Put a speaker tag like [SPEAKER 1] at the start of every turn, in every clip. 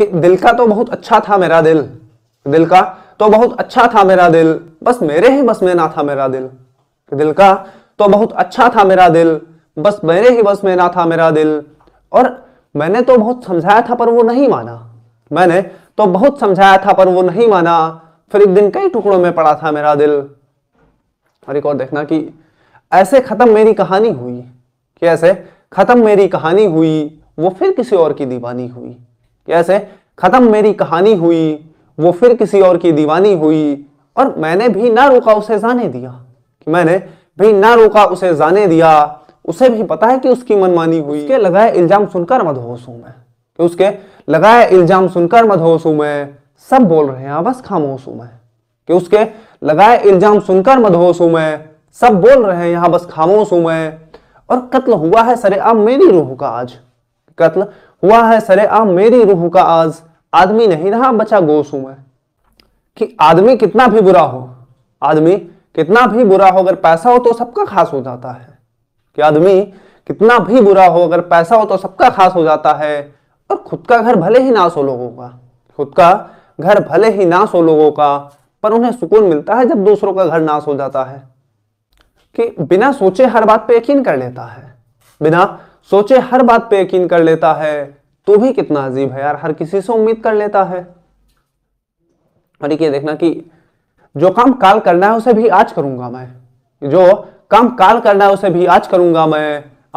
[SPEAKER 1] कि दिल का तो बहुत अच्छा था मेरा दिल दिल का तो बहुत अच्छा था मेरा दिल बस मेरे ही बस में ना था मेरा दिल दिल का तो बहुत अच्छा था मेरा दिल बस मेरे ही बस में ना था मेरा दिल और मैंने तो बहुत समझाया था पर वो नहीं माना मैंने तो बहुत समझाया था पर वो नहीं माना फिर एक दिन कई टुकड़ों में पड़ा था मेरा दिल और एक और देखना कि ऐसे ख़त्म मेरी कहानी हुई कि ऐसे ख़त्म मेरी कहानी हुई वो फिर किसी और की दीवानी हुई कैसे खत्म मेरी कहानी हुई वो फिर किसी और की दीवानी हुई और मैंने भी ना रोका उसे जाने दिया कि मैंने भी ना रोका उसे जाने दिया उसे भी पता है कि उसकी मनमानी हुई उसके लगाए इल्जाम सुनकर होश हूं मैं कि उसके लगाए इल्जाम सुनकर मदहोश हूं मैं सब बोल रहे हैं बस खामोश हूं मैं कि उसके लगाए इल्जाम सुनकर होश हूं मैं सब बोल रहे हैं यहां बस खामोश हूं मैं और कत्ल हुआ है सरेआम मेरी रूह का आज कत्ल हुआ है सरे सरेआम मेरी रूह का आज आदमी नहीं रहा बचा गोश हूं मैं कि आदमी कितना भी बुरा हो आदमी कितना भी बुरा हो अगर पैसा हो तो सबका खास हो जाता है कि आदमी कितना भी बुरा हो अगर पैसा हो तो सबका खास हो जाता है और खुद का घर भले ही नाश हो लोगों का खुद का घर भले ही नाश हो लोगों का पर उन्हें सुकून मिलता है जब दूसरों का घर नाश हो जाता है कि बिना सोचे हर बात पे यकीन कर लेता है बिना सोचे हर बात पे यकीन कर लेता है तो भी कितना अजीब है यार हर किसी से उम्मीद कर लेता है और ये देखना कि जो काम काल करना है उसे भी आज करूंगा मैं जो काम काल करना है उसे भी आज करूंगा मैं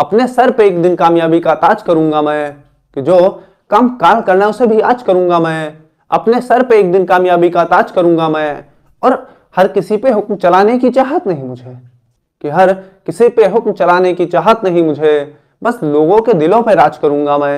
[SPEAKER 1] अपने सर पे एक दिन कामयाबी का ताज करूंगा मैं कि जो काम काल करना है उसे भी आज करूंगा मैं अपने सर पे एक दिन कामयाबी का ताज करूंगा मैं और हर किसी पे हुक्म चलाने की चाहत नहीं मुझे कि हर किसी पे हुक्म चलाने की चाहत नहीं मुझे बस लोगों के दिलों पर राज करूंगा मैं